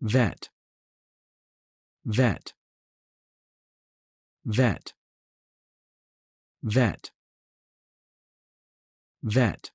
vet vet vet vet vet